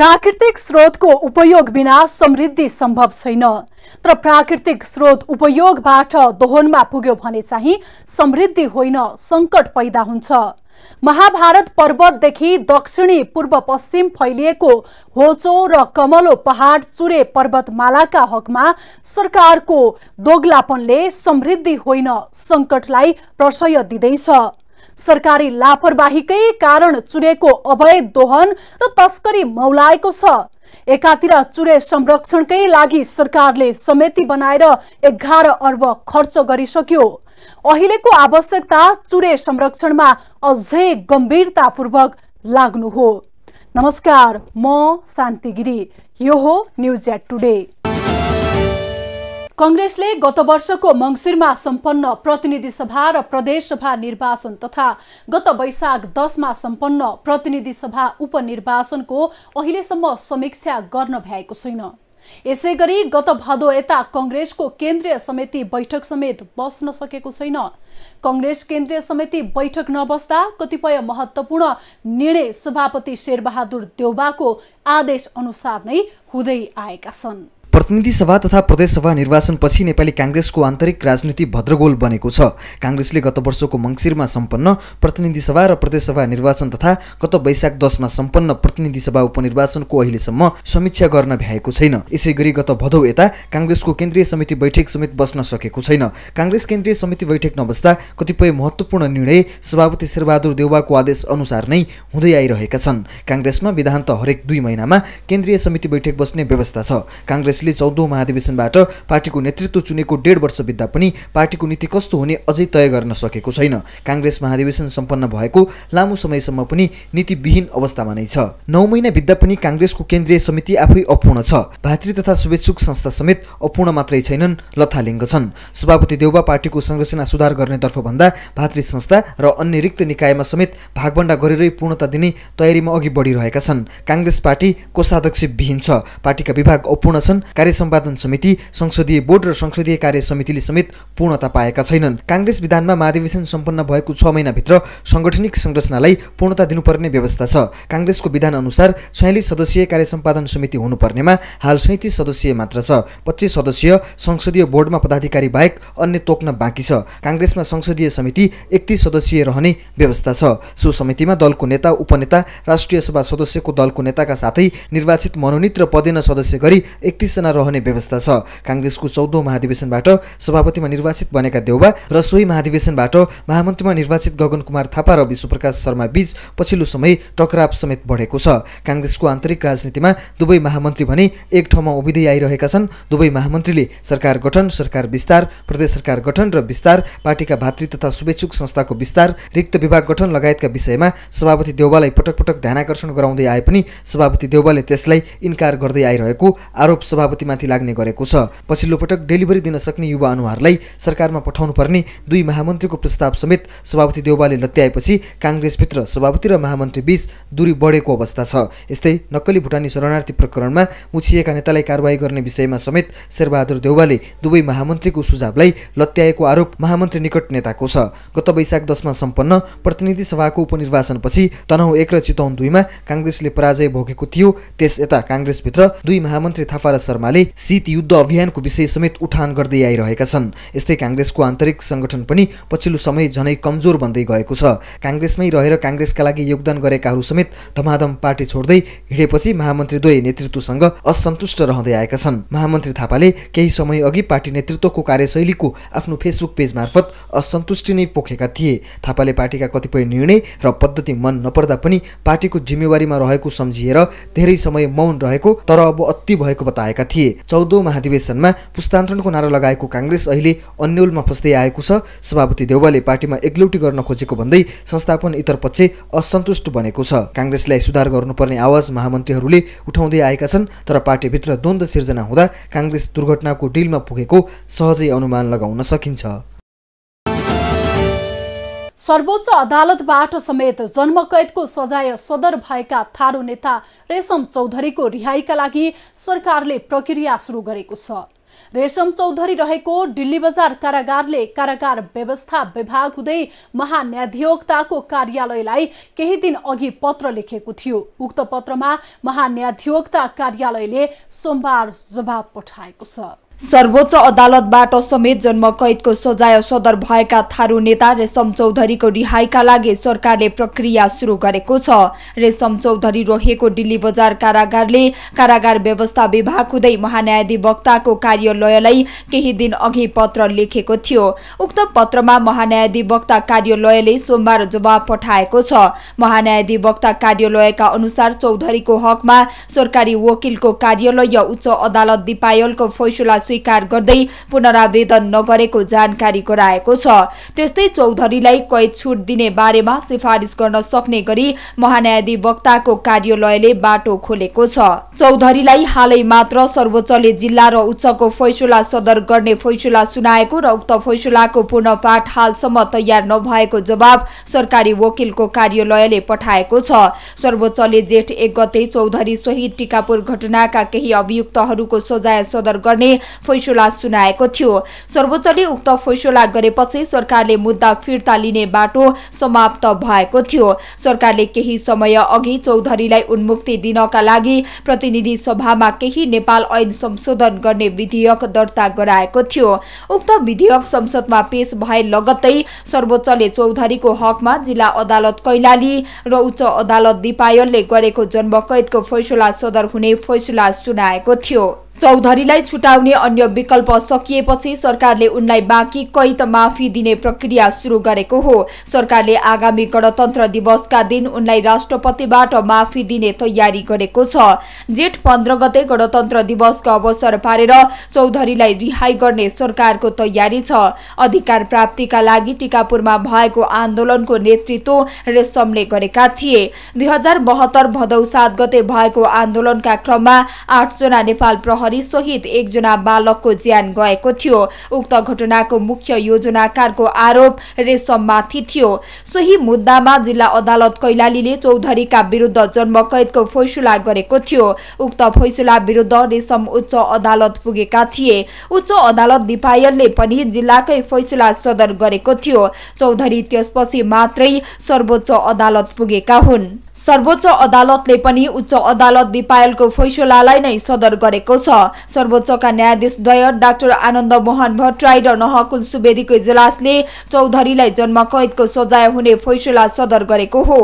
प्राकृतिक स्रोतको उपयोग बिना समृद्धि सम्भव छैन तर प्राकृतिक स्रोत उपयोगबाट दोहनमा पुग्यो भने चाहिँ समृद्धि होइन सङ्कट पैदा हुन्छ महाभारत पर्वतदेखि दक्षिणी पूर्व पश्चिम फैलिएको होचो र कमलो पहाड चुरे पर्वतमालाका हकमा सरकारको दोग्लापनले समृद्धि होइन सङ्कटलाई प्रशय दिँदैछ सरकारी लापरवाहीकै कारण चुरेको अवैध दोहन र तस्करी मौलाएको छ एकातिर चुरे संरक्षणकै लागि सरकारले समिति बनाएर एघार अर्ब खर्च गरिसक्यो अहिलेको आवश्यकता चुरे संरक्षणमा अझै गम्भीरतापूर्वक लाग्नु हो नमस्कार म शान्ति गिरी यो हो न्युज एट टुडे कंग्रेसले गत वर्षको मङ्सिरमा सम्पन्न प्रतिनिधि सभा र प्रदेशसभा निर्वाचन तथा गत वैशाख दसमा सम्पन्न प्रतिनिधि सभा उपनिर्वाचनको अहिलेसम्म समीक्षा गर्न भ्याएको छैन यसै गरी गत भदो यता कङ्ग्रेसको केन्द्रीय समिति बैठक समेत बस्न सकेको छैन कङ्ग्रेस केन्द्रीय समिति बैठक नबस्दा कतिपय महत्त्वपूर्ण निर्णय सभापति शेरबहादुर देउबाको आदेश अनुसार नै हुँदै आएका छन् प्रतिनिधि सभा तथा प्रदेशसभा निर्वाचनपछि नेपाली काङ्ग्रेसको आन्तरिक राजनीति भद्रगोल बनेको छ काङ्ग्रेसले गत वर्षको मङ्सिरमा सम्पन्न प्रतिनिधि सभा र प्रदेशसभा निर्वाचन तथा गत वैशाख दसमा सम्पन्न प्रतिनिधि सभा उपनिर्वाचनको अहिलेसम्म समीक्षा गर्न भ्याएको छैन यसै गत भदौ यता काङ्ग्रेसको केन्द्रीय समिति बैठक समेत बस्न सकेको छैन काङ्ग्रेस केन्द्रीय समिति बैठक नबस्दा कतिपय महत्त्वपूर्ण निर्णय सभापति शेरबहादुर देउवाको आदेश अनुसार नै हुँदै आइरहेका छन् काङ्ग्रेसमा विधान्त हरेक दुई महिनामा केन्द्रीय समिति बैठक बस्ने व्यवस्था छ काङ्ग्रेस काङ्ग्रेसले चौधौँ महाधिवेशनबाट पार्टीको नेतृत्व चुनेको डेढ वर्ष बित्दा पनि पार्टीको नीति कस्तो हुने अझै तय गर्न सकेको छैन काङ्ग्रेस महाधिवेशन सम्पन्न भएको लामो समयसम्म पनि नीतिविहीन अवस्थामा नै छ नौ महिना बित्दा पनि काङ्ग्रेसको केन्द्रीय समिति आफै अपूर्ण छ भातृ तथा शुभेच्छुक संस्था समेत अपूर्ण मात्रै छैनन् लथालिङ्ग छन् सभापति देउबा पार्टीको संरचना सुधार गर्नेतर्फ भन्दा भातृ संस्था र अन्य रिक्त निकायमा समेत भागभण्डा गरेरै पूर्णता दिने तयारीमा अघि बढिरहेका छन् काङ्ग्रेस पार्टी कोषाध्यक्ष विहीन छ पार्टीका विभाग अपूर्ण छन् कार्य सम्पादन समिति संसदीय बोर्ड र संसदीय कार्य समितिले समेत पूर्णता पाएका छैनन् काङ्ग्रेस विधानमा महाधिवेशन सम्पन्न भएको छ महिनाभित्र साङ्गठनिक संरचनालाई पूर्णता दिनुपर्ने व्यवस्था छ काङ्ग्रेसको विधान अनुसार छयालिस सदस्यीय कार्य सम्पादन समिति हुनुपर्नेमा हाल सैतिस सदस्यीय मात्र छ पच्चिस सदस्यीय संसदीय बोर्डमा पदाधिकारी बाहेक अन्य तोक्न बाँकी छ काङ्ग्रेसमा संसदीय समिति एकतिस सदस्यीय रहने व्यवस्था छ सो समितिमा दलको नेता उपनेता राष्ट्रिय सभा सदस्यको दलको नेताका साथै निर्वाचित मनोनित र पदेन सदस्य गरी एकतिस एकजना रहने व्यवस्था छ काङ्ग्रेसको चौधौँ महाधिवेशनबाट सभापतिमा निर्वाचित बनेका देउबा र सोही महाधिवेशनबाट महामन्त्रीमा निर्वाचित गगन कुमार थापा र विश्वप्रकाश शर्मा बीच पछिल्लो समय टकराव समेत बढेको छ काङ्ग्रेसको आन्तरिक राजनीतिमा दुवै महामन्त्री भने एक ठाउँमा उभिँदै आइरहेका छन् दुवै महामन्त्रीले सरकार गठन सरकार विस्तार प्रदेश सरकार गठन र विस्तार पार्टीका भातृ तथा शुभेच्छुक संस्थाको विस्तार रिक्त विभाग गठन लगायतका विषयमा सभापति देउबालाई पटक पटक ध्यानाकर्षण गराउँदै आए पनि सभापति देउबाले त्यसलाई इन्कार गर्दै आइरहेको आरोप सभा सभापतिमाथि लाग्ने गरेको छ पछिल्लो पटक डेलिभरी दिन सक्ने युवा अनुहारलाई सरकारमा पठाउनुपर्ने दुई महामन्त्रीको प्रस्ताव समेत सभापति देउवाले लत्याएपछि काङ्ग्रेसभित्र सभापति र महामन्त्री बीच दूरी बढेको अवस्था छ यस्तै नक्कली भुटानी शरणार्थी प्रकरणमा मुछिएका नेतालाई कारवाही गर्ने विषयमा समेत शेरबहादुर देउवाले दुवै महामन्त्रीको सुझावलाई लत्याएको आरोप महामन्त्री निकट नेताको छ गत वैशाख दसमा सम्पन्न प्रतिनिधि सभाको उपनिर्वाचनपछि तनहुँ एक र चितौन दुईमा काङ्ग्रेसले पराजय भोगेको थियो त्यस यता काङ्ग्रेसभित्र दुई महामन्त्री थापा र शर्मा शर्माले शीत युद्ध अभियानको विषय समेत उठान गर्दै आइरहेका छन् यस्तै काङ्ग्रेसको आन्तरिक सङ्गठन पनि पछिल्लो समय झनै कमजोर बन्दै गएको छ काङ्ग्रेसमै रहेर काङ्ग्रेसका लागि योगदान गरेकाहरू समेत धमाधम पार्टी छोड्दै हिँडेपछि महामन्त्रीद्वय नेतृत्वसँग असन्तुष्ट रहँदै आएका छन् महामन्त्री थापाले केही समय अघि पार्टी नेतृत्वको कार्यशैलीको आफ्नो फेसबुक पेज मार्फत असन्तुष्टि नै पोखेका थिए थापाले पार्टीका कतिपय निर्णय र पद्धति मन नपर्दा पनि पार्टीको जिम्मेवारीमा रहेको सम्झिएर धेरै समय मौन रहेको तर अब अति भएको बताएका थिए चौधौँ महाधिवेशनमा पुस्तान्तरणको नारा लगाएको काङ्ग्रेस अहिले अन्यलमा फस्दै आएको छ सभापति देउवाले पार्टीमा एक्लौटी गर्न खोजेको भन्दै संस्थापन इतर पक्ष असन्तुष्ट बनेको छ काङ्ग्रेसलाई सुधार गर्नुपर्ने आवाज महामन्त्रीहरूले उठाउँदै आएका छन् तर पार्टीभित्र द्वन्द्व सिर्जना हुँदा काङ्ग्रेस दुर्घटनाको डिलमा पुगेको सहजै अनुमान लगाउन सकिन्छ सर्वोच्च अदालतबाट समेत जन्मकैदको सजाय सदर भएका थारू नेता रेशम चौधरीको रिहाईका लागि सरकारले प्रक्रिया सुरु गरेको छ रेशम चौधरी रहेको दिल्ली बजार कारागारले कारागार व्यवस्था विभाग हुँदै महान्याधिवक्ताको कार्यालयलाई केही दिन अघि पत्र लेखेको थियो उक्त पत्रमा महान्याधिवक्ता कार्यालयले सोमबार जवाब पठाएको छ सर्वोच्च अदालतबाट समेत जन्म कैदको सजाय सदर भएका थारू नेता रेशम चौधरीको रिहाईका लागि सरकारले प्रक्रिया सुरु गरेको छ रेशम चौधरी रहेको दिल्ली बजार कारागारले कारागार व्यवस्था विभाग हुँदै महान्यायाधिवक्ताको कार्यालयलाई केही दिन अघि पत्र लेखेको थियो उक्त पत्रमा महान्यायाधिवक्ता कार्यालयले सोमबार जवाब पठाएको छ महान्यायाधिवक्ता कार्यालयका अनुसार चौधरीको हकमा सरकारी वकिलको कार्यालय उच्च अदालत दिपायलको फैसला स्वीकार गर्दै पुनरावेदन नगरेको जानकारी गराएको छ त्यस्तै चौधरीलाई कैद छुट दिने बारेमा सिफारिस गर्न सक्ने गरी महान्यायाधिवक्ताको कार्यालयले बाटो खोलेको छ चौधरीलाई हालै मात्र सर्वोच्चले जिल्ला र उच्चको फैसला सदर गर्ने फैसला सुनाएको र उक्त फैसलाको पूर्ण पाठ हालसम्म तयार नभएको जवाब सरकारी वकिलको कार्यालयले पठाएको छ सर्वोच्चले जेठ एक गते चौधरी सहित टिकापुर घटनाका केही अभियुक्तहरूको सजाय सदर गर्ने फैसला सुनाएको थियो सर्वोच्चले उक्त फैसला गरेपछि सरकारले मुद्दा फिर्ता लिने बाटो समाप्त भएको थियो सरकारले केही समय अघि चौधरीलाई उन्मुक्ति दिनका लागि प्रतिनिधि सभामा केही नेपाल ऐन संशोधन गर्ने विधेयक दर्ता गराएको थियो उक्त विधेयक संसदमा पेश भए लगत्तै सर्वोच्चले चौधरीको हकमा जिल्ला अदालत कैलाली र उच्च अदालत दिपायलले गरेको जन्मकैदको फैसला सदर हुने फैसला सुनाएको थियो चौधरीलाई छुटाउने अन्य विकल्प सकिएपछि सरकारले उनलाई बाँकी कैद माफी दिने प्रक्रिया सुरु गरेको हो सरकारले आगामी गणतन्त्र दिवसका दिन उनलाई राष्ट्रपतिबाट माफी दिने तयारी गरेको छ जेठ पन्ध्र गते गणतन्त्र दिवसको अवसर पारेर चौधरीलाई रिहाई गर्ने सरकारको तयारी छ अधिकार प्राप्तिका लागि टिकापुरमा भएको आन्दोलनको नेतृत्व रेशमले गरेका थिए दुई हजार बहत्तर भदौ सात गते भएको आन्दोलनका क्रममा आठजना नेपाल प्रहरी छोरी सहित एकजना बालकको ज्यान गएको थियो उक्त घटनाको मुख्य योजनाकारको आरोप रेशममाथि थियो सोही मुद्दामा जिल्ला अदालत कैलालीले चौधरीका विरुद्ध जन्मकैदको फैसला गरेको थियो उक्त फैसला विरुद्ध रेशम उच्च अदालत पुगेका थिए उच्च अदालत दिपायलले पनि जिल्लाकै फैसला सदर गरेको थियो चौधरी त्यसपछि मात्रै सर्वोच्च अदालत पुगेका हुन् सर्वोच्च अदालतले पनि उच्च अदालत दिपायलको फैसलालाई नै सदर गरेको छ सर्वोच्चका न्यायाधीशद्वय डाक्टर आनन्द मोहन भट्टराई र नहकुल सुवेदीको इजलासले चौधरीलाई जन्म कैदको सजाय हुने फैसला सदर गरेको हो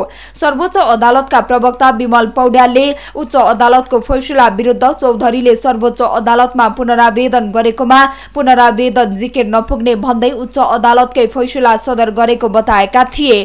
सर्वोच्च अदालतका प्रवक्ता विमल पौड्यालले उच्च अदालतको फैसला विरुद्ध चौधरीले सर्वोच्च अदालतमा पुनरावेदन गरेकोमा पुनरावेदन जिकेर नपुग्ने भन्दै उच्च अदालतकै फैसला सदर गरेको बताएका थिए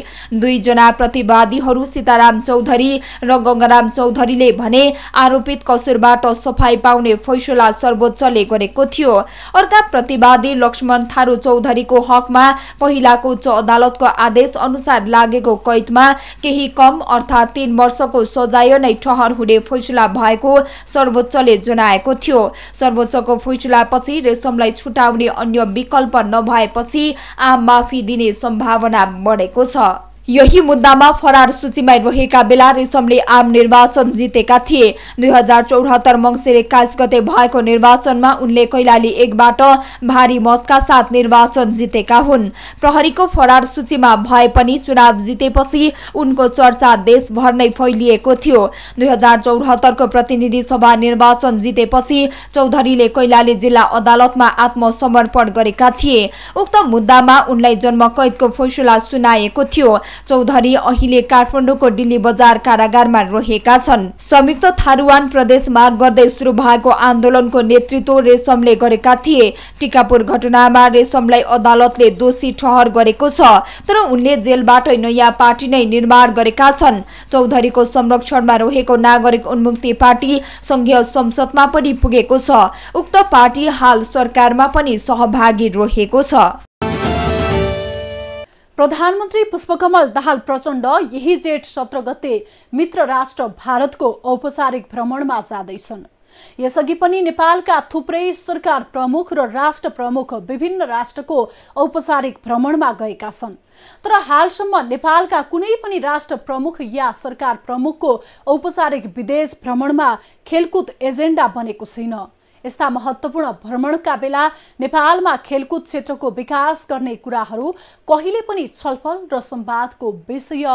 दुईजना प्रतिवादीहरू सीताराम चौधरी र गङ्गाराम चौधरीले भने आरोपित कसुरबाट सफाई पाउने फैसला सर्वोच्चले गरेको थियो अर्का प्रतिवादी लक्ष्मण थारू चौधरीको हकमा पहिलाको उच्च अदालतको आदेश अनुसार लागेको कैदमा केही कम अर्थात् तीन वर्षको सजाय नै ठहर हुने फैसला भएको सर्वोच्चले जनाएको थियो सर्वोच्चको फैसलापछि रेशमलाई छुटाउने अन्य विकल्प नभएपछि आम माफी दिने सम्भावना बढेको छ यही मुद्दामा फरार सूचीमा रहेका बेला रेशमले आम निर्वाचन जितेका थिए दुई हजार चौहत्तर मङ्सिर एक्काइस गते भएको निर्वाचनमा उनले कैलाली एकबाट भारी मतका साथ निर्वाचन जितेका हुन् प्रहरीको फरार सूचीमा भए पनि चुनाव जितेपछि उनको चर्चा देशभर नै फैलिएको थियो दुई हजार चौहत्तरको प्रतिनिधि सभा निर्वाचन जितेपछि चौधरीले कैलाली जिल्ला अदालतमा आत्मसमर्पण गरेका थिए उक्त मुद्दामा उनलाई जन्मकैदको फैसला सुनाएको थियो चौधरी अहिले काठमाडौँको दिल्ली बजार कारागारमा रहेका छन् संयुक्त थारुवान प्रदेशमा गर्दै सुरु भएको आन्दोलनको नेतृत्व रेशमले गरेका थिए टिकापुर घटनामा रेशमलाई अदालतले दोषी ठहर गरेको छ तर उनले जेलबाट नयाँ पार्टी नै निर्माण गरेका छन् चौधरीको संरक्षणमा रहेको नागरिक उन्मुक्ति पार्टी संघीय संसदमा पनि पुगेको छ उक्त पार्टी हाल सरकारमा पनि सहभागी रहेको छ प्रधानमन्त्री पुष्पकमल दाहाल प्रचण्ड यही जेठ सत्र गते मित्र राष्ट्र भारतको औपचारिक भ्रमणमा जाँदैछन् यसअघि पनि नेपालका थुप्रै सरकार प्रमुख र राष्ट्र प्रमुख विभिन्न राष्ट्रको औपचारिक भ्रमणमा गएका छन् तर हालसम्म नेपालका कुनै पनि राष्ट्र प्रमुख या सरकार प्रमुखको औपचारिक विदेश भ्रमणमा खेलकुद एजेन्डा बनेको छैन यस्ता महत्त्वपूर्ण भ्रमणका बेला नेपालमा खेलकुद क्षेत्रको विकास गर्ने कुराहरू कहिले पनि छलफल र सम्वादको विषय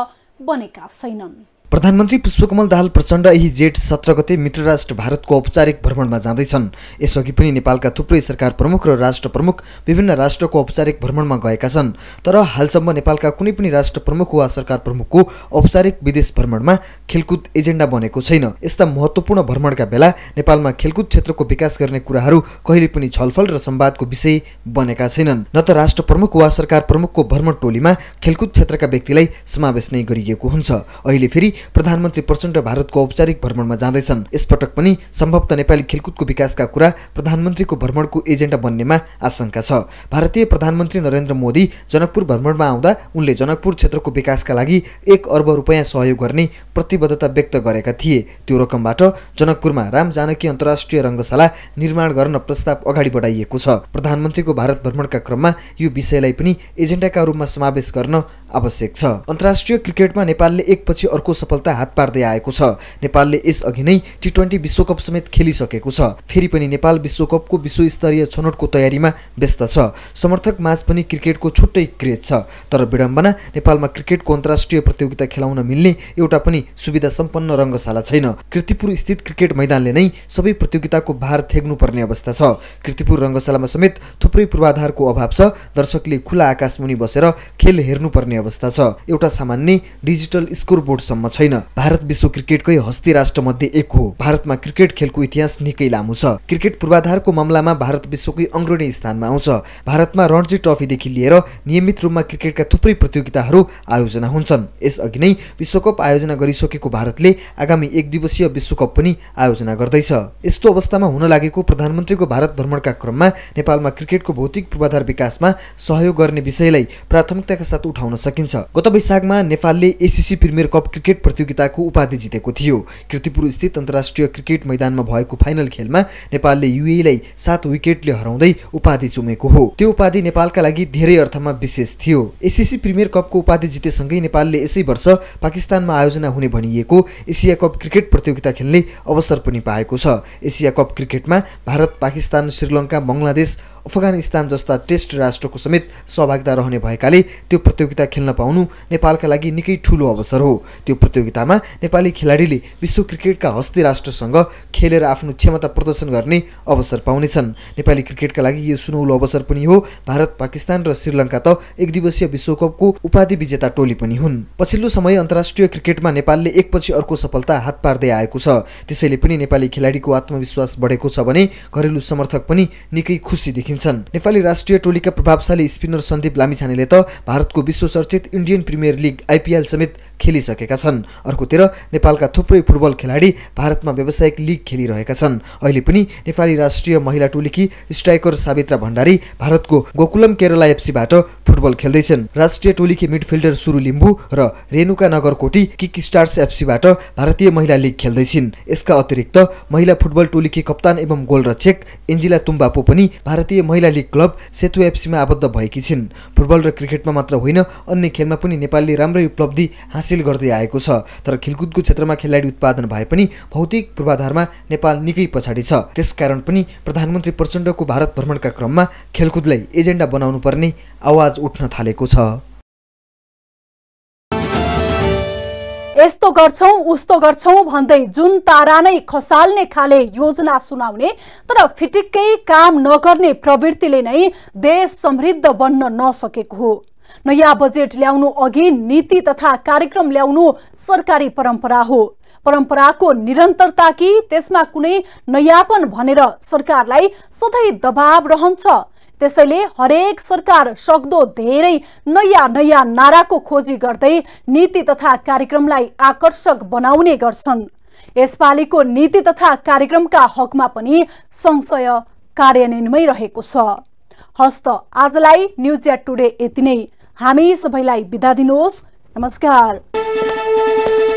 बनेका छैनन् प्रधानमन्त्री पुष्पकमल दाहाल प्रचण्ड यही जेठ सत्र गते मित्र राष्ट्र भारतको औपचारिक भ्रमणमा जाँदैछन् यसअघि पनि नेपालका थुप्रै सरकार प्रमुख र राष्ट्र प्रमुख विभिन्न राष्ट्रको औपचारिक भ्रमणमा गएका छन् तर हालसम्म नेपालका कुनै पनि राष्ट्र प्रमुख वा सरकार प्रमुखको औपचारिक विदेश भ्रमणमा खेलकुद एजेन्डा बनेको छैन यस्ता महत्त्वपूर्ण भ्रमणका बेला नेपालमा खेलकुद क्षेत्रको विकास गर्ने कुराहरू कहिले पनि छलफल र सम्वादको विषय बनेका छैनन् न त राष्ट्र प्रमुख वा सरकार प्रमुखको भ्रमण टोलीमा खेलकुद क्षेत्रका व्यक्तिलाई समावेश नै गरिएको हुन्छ अहिले फेरि प्रधानमन्त्री प्रचण्ड भारतको औपचारिक भ्रमणमा जाँदैछन् यसपटक पनि सम्भवत नेपाली खेलकुदको विकासका कुरा प्रधानमन्त्रीको भ्रमणको एजेन्डा बन्नेमा आशंका छ भारतीय प्रधानमन्त्री नरेन्द्र मोदी जनकपुर भ्रमणमा आउँदा उनले जनकपुर क्षेत्रको विकासका लागि एक अर्ब रुपियाँ सहयोग गर्ने प्रतिबद्धता व्यक्त गरेका थिए त्यो रकमबाट जनकपुरमा राम जानकी अन्तर्राष्ट्रिय रङ्गशाला निर्माण गर्न प्रस्ताव अगाडि बढाइएको छ प्रधानमन्त्रीको भारत भ्रमणका क्रममा यो विषयलाई पनि एजेन्डाका रूपमा समावेश गर्न आवश्यक छ अन्तर्राष्ट्रिय क्रिकेटमा नेपालले एकपछि अर्को सफलता हात पार्दै आएको छ नेपालले यसअघि नै टी ट्वेन्टी विश्वकप समेत खेलिसकेको छ फेरि पनि नेपाल विश्वकपको विश्वस्तरीय छनौटको तयारीमा व्यस्त छ समर्थक माझ पनि क्रिकेटको छुट्टै क्रेज छ तर विडम्बना नेपालमा क्रिकेटको अन्तर्राष्ट्रिय प्रतियोगिता खेलाउन मिल्ने एउटा पनि सुविधा सम्पन्न रङ्गशाला छैन किर्तिपुर स्थित क्रिकेट मैदानले नै सबै प्रतियोगिताको भार थ्याग्नुपर्ने अवस्था छ किर्तिपुर रङ्गशालामा समेत थुप्रै पूर्वाधारको अभाव छ दर्शकले खुला आकाशमुनि बसेर खेल हेर्नुपर्ने अवस्था छ एउटा सामान्य डिजिटल स्कोर बोर्डसम्म छ छैन भारत विश्व क्रिकेटकै हस्ती राष्ट्र मध्ये एक हो भारतमा क्रिकेट खेलको इतिहास निकै लामो छ क्रिकेट पूर्वाधारको मामलामा भारत विश्वकै अग्रणी स्थानमा आउँछ भारतमा रणजी ट्रफीदेखि लिएर नियमित रूपमा क्रिकेटका थुप्रै प्रतियोगिताहरू आयोजना हुन्छन् यसअघि नै विश्वकप आयोजना गरिसकेको भारतले आगामी एक दिवसीय विश्वकप पनि आयोजना गर्दैछ यस्तो अवस्थामा हुन लागेको प्रधानमन्त्रीको भारत भ्रमणका क्रममा नेपालमा क्रिकेटको भौतिक पूर्वाधार विकासमा सहयोग गर्ने विषयलाई प्राथमिकताका साथ उठाउन सकिन्छ गत वैशाखमा नेपालले एसिसी प्रिमियर कप क्रिकेट प्रतियोगिताको उपाधि जितेको थियो किर्तिपुर स्थित अन्तर्राष्ट्रिय क्रिकेट मैदानमा भएको फाइनल खेलमा नेपालले युएलाई सात विकेटले हराउँदै उपाधि चुमेको हो त्यो उपाधि नेपालका लागि धेरै अर्थमा विशेष थियो एसिसी प्रिमियर कपको उपाधि जितेसँगै नेपालले यसै वर्ष पाकिस्तानमा आयोजना हुने भनिएको एसिया कप क्रिकेट प्रतियोगिता खेल्ने अवसर पनि पाएको छ एसिया कप क्रिकेटमा भारत पाकिस्तान श्रीलङ्का बङ्गलादेश अफगानिस्तान जस्ता टेस्ट राष्ट्रको समेत सहभागिता रहने भएकाले त्यो प्रतियोगिता खेल्न पाउनु नेपालका लागि निकै ठुलो अवसर हो त्यो प्रतियोगितामा नेपाली खेलाडीले विश्व क्रिकेटका हस्ती राष्ट्रसँग खेलेर आफ्नो क्षमता प्रदर्शन गर्ने अवसर पाउनेछन् नेपाली क्रिकेटका लागि यो सुनौलो अवसर पनि हो भारत पाकिस्तान र श्रीलङ्का त एक दिवसीय विश्वकपको उपाधि विजेता टोली पनि हुन् पछिल्लो समय अन्तर्राष्ट्रिय क्रिकेटमा नेपालले एकपछि अर्को सफलता हात पार्दै आएको छ त्यसैले पनि नेपाली खेलाडीको आत्मविश्वास बढेको छ भने घरेलु समर्थक पनि निकै खुसी देखिन्छ सकिन्छन् नेपाली राष्ट्रिय टोलीका प्रभावशाली स्पिनर सन्दीप लामिछानेले त भारतको विश्व चर्चित इन्डियन प्रिमियर लिग आइपिएल समेत खेलिसकेका छन् अर्कोतिर नेपालका थुप्रै फुटबल खेलाडी भारतमा व्यावसायिक लिग खेलिरहेका छन् अहिले पनि नेपाली राष्ट्रिय महिला टोलीकी स्ट्राइकर सावित्रा भण्डारी भारतको गोकुलम केरला एफसीबाट फुटबल खेल्दैछन् राष्ट्रिय टोलीकी मिडफिल्डर सुरु लिम्बू र रेणुका नगरकोटी किक स्टार्स एफसीबाट भारतीय महिला लिग खेल्दैछिन् यसका अतिरिक्त महिला फुटबल टोलीकी कप्तान एवं गोलरक्षक एन्जिला तुम्बापो पनि भारतीय महिला लिग क्लब सेतु एफसीमा आबद्ध भएकी छिन् फुटबल र क्रिकेटमा मात्र होइन अन्य खेलमा पनि नेपालले राम्रै उपलब्धि हासिल हासिल गर्दै आएको छ तर खेलकुदको क्षेत्रमा खेलाडी उत्पादन भए पनि भौतिक पूर्वाधारमा नेपाल निकै पछाडि छ त्यसकारण पनि प्रधानमन्त्री प्रचण्डको भारत भ्रमणका क्रममा खेलकुदलाई एजेन्डा बनाउनु पर्ने आवाज उठ्न थालेको छ यस्तो गर्छौँ उस्तो गर्छौँ भन्दै जुन तारा नै खसाल्ने खाले योजना सुनाउने तर फिटिक्कै काम नगर्ने प्रवृत्तिले नै देश समृद्ध बन्न नसकेको हो नयाँ बजेट ल्याउनु अघि नीति तथा कार्यक्रम ल्याउनु सरकारी परम्परा हो परम्पराको निरन्तरता कि त्यसमा कुनै नयापन भनेर सरकारलाई सधैँ दबाव रहन्छ त्यसैले हरेक सरकार सक्दो धेरै नयाँ नयाँ नाराको खोजी गर्दै नीति तथा कार्यक्रमलाई आकर्षक बनाउने गर्छन् यसपालिको नीति तथा कार्यक्रमका हकमा पनि संशय कार्यान्वयनमै रहेको छ हस्त आजलाई न्युज एट टुडे यति नै हामी सबैलाई बिदा दिनुहोस् नमस्कार